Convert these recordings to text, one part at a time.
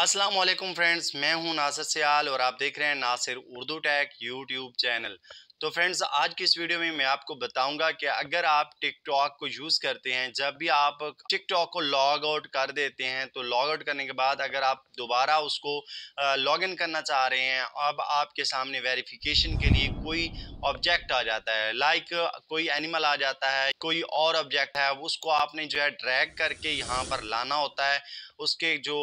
अस्सलाम वालेकुम फ्रेंड्स मैं हूं नासिर सियाल और आप देख रहे हैं Nasir Urdu tech YouTube channel तो फ्रेंड्स आज की इस वीडियो में मैं आपको बताऊंगा कि अगर आप टिकटॉक को यूज़ करते हैं जब भी आप टिकटॉक को लॉग आउट कर देते हैं तो लॉग आउट करने के बाद अगर आप दोबारा उसको लॉग इन करना चाह रहे हैं अब आपके सामने वेरिफिकेशन के लिए कोई ऑब्जेक्ट आ जाता है लाइक कोई एनिमल आ जाता है कोई और ऑब्जेक्ट है उसको आपने जो है ड्रैग करके यहाँ पर लाना होता है उसके जो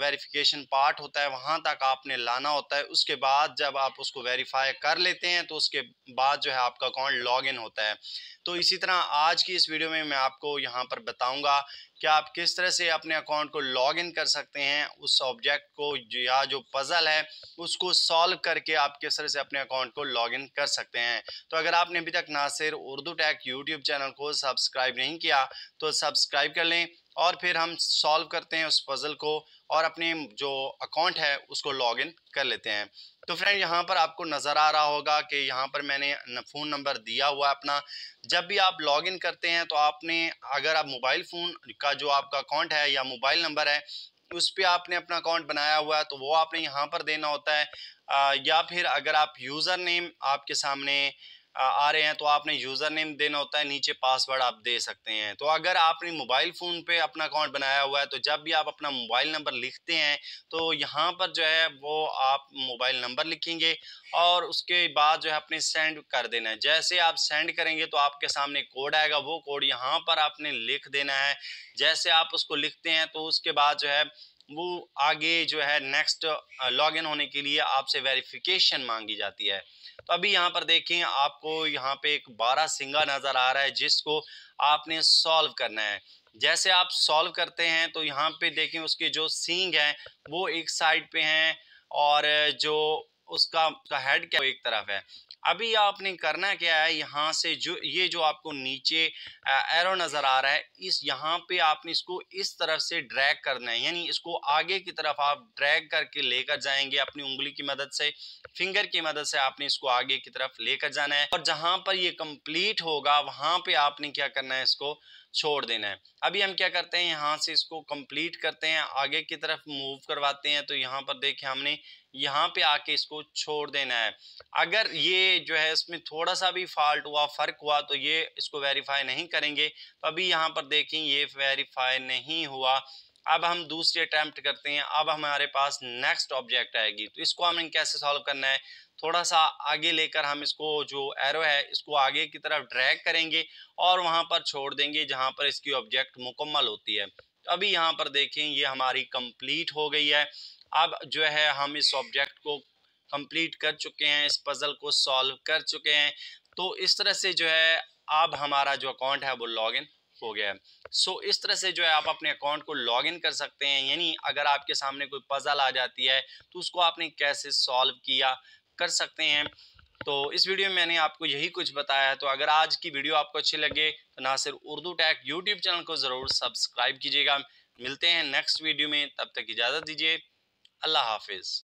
वेरिफिकेशन पार्ट होता है वहाँ तक आपने लाना होता है उसके बाद जब आप उसको वेरीफाई कर लेते हैं तो उसके बाद जो है आपका अकाउंट लॉग इन होता है तो इसी तरह आज की इस वीडियो में मैं आपको यहाँ पर बताऊँगा कि आप किस तरह से अपने अकाउंट को लॉग इन कर सकते हैं उस ऑब्जेक्ट को या जो पज़ल है उसको सॉल्व करके आप किस तरह से अपने अकाउंट को लॉग इन कर सकते हैं तो अगर आपने अभी तक Nasir Urdu tech YouTube channel को सब्सक्राइब नहीं किया तो सब्सक्राइब कर लें और फिर हम सॉल्व करते हैं उस पज़ल को और अपने जो अकाउंट है उसको लॉग इन कर लेते हैं तो फ्रेंड यहाँ पर आपको नज़र आ रहा होगा कि यहाँ पर मैंने फ़ोन नंबर दिया हुआ अपना जब भी आप लॉग इन करते हैं तो आपने अगर आप मोबाइल फ़ोन का जो आपका अकाउंट है या मोबाइल नंबर है उस पर आपने अपना अकाउंट बनाया हुआ है तो वो आपने यहाँ पर देना होता है आ, या फिर अगर आप यूज़र नेम आपके सामने आ रहे हैं तो आपने यूज़र नेम देना होता है नीचे पासवर्ड आप दे सकते हैं तो अगर आपने मोबाइल फ़ोन पे अपना अकाउंट बनाया हुआ है तो जब भी आप अपना मोबाइल नंबर लिखते हैं तो यहाँ पर जो है वो आप मोबाइल नंबर लिखेंगे और उसके बाद जो है अपने सेंड कर देना है जैसे आप सेंड करेंगे तो आपके सामने कोड आएगा वो कोड यहाँ पर आपने लिख देना है जैसे आप उसको लिखते हैं तो उसके बाद जो है वो आगे जो है नेक्स्ट लॉग इन होने के लिए आपसे वेरिफिकेशन मांगी जाती है तो अभी यहाँ पर देखें आपको यहाँ पे एक बारह सिंगा नज़र आ रहा है जिसको आपने सॉल्व करना है जैसे आप सॉल्व करते हैं तो यहाँ पे देखें उसके जो सींग हैं वो एक साइड पे हैं और जो उसका उसका हेड क्या एक तरफ है अभी आपने करना क्या है यहाँ से जो ये जो आपको नीचे एरो नज़र आ रहा है इस यहाँ पे आपने इसको इस तरफ से ड्रैग करना है यानी इसको आगे की तरफ आप ड्रैग करके लेकर जाएंगे अपनी उंगली की मदद से फिंगर की मदद से आपने इसको आगे की तरफ लेकर जाना है और जहाँ पर ये कंप्लीट होगा वहाँ पे आपने क्या करना है इसको छोड़ देना है अभी हम क्या करते हैं यहाँ से इसको कंप्लीट करते हैं आगे की तरफ मूव करवाते हैं तो यहाँ पर देखें हमने यहाँ पे आके इसको छोड़ देना है अगर ये जो है इसमें थोड़ा सा भी फॉल्ट हुआ फ़र्क हुआ तो ये इसको वेरीफाई नहीं करेंगे तो अभी यहाँ पर देखें ये वेरीफाई नहीं हुआ अब हम दूसरी अटैम्प्ट करते हैं अब हमारे पास नेक्स्ट ऑब्जेक्ट आएगी तो इसको हमें कैसे सॉल्व करना है थोड़ा सा आगे लेकर हम इसको जो एरो है इसको आगे की तरफ ड्रैग करेंगे और वहाँ पर छोड़ देंगे जहाँ पर इसकी ऑब्जेक्ट मुकम्मल होती है अभी यहाँ पर देखें ये हमारी कंप्लीट हो गई है अब जो है हम इस ऑब्जेक्ट को कंप्लीट कर चुके हैं इस पज़ल को सॉल्व कर चुके हैं तो इस तरह से जो है अब हमारा जो अकाउंट है वो लॉगिन हो गया है सो इस तरह से जो है आप अपने अकाउंट को लॉग इन कर सकते हैं यानी अगर आपके सामने कोई पजल आ जाती है तो उसको आपने कैसे सॉल्व किया कर सकते हैं तो इस वीडियो में मैंने आपको यही कुछ बताया है तो अगर आज की वीडियो आपको अच्छी लगे तो ना सिर्फ उर्दू टैक यूट्यूब चैनल को ज़रूर सब्सक्राइब कीजिएगा मिलते हैं नेक्स्ट वीडियो में तब तक इजाज़त दीजिए अल्लाह हाफिज़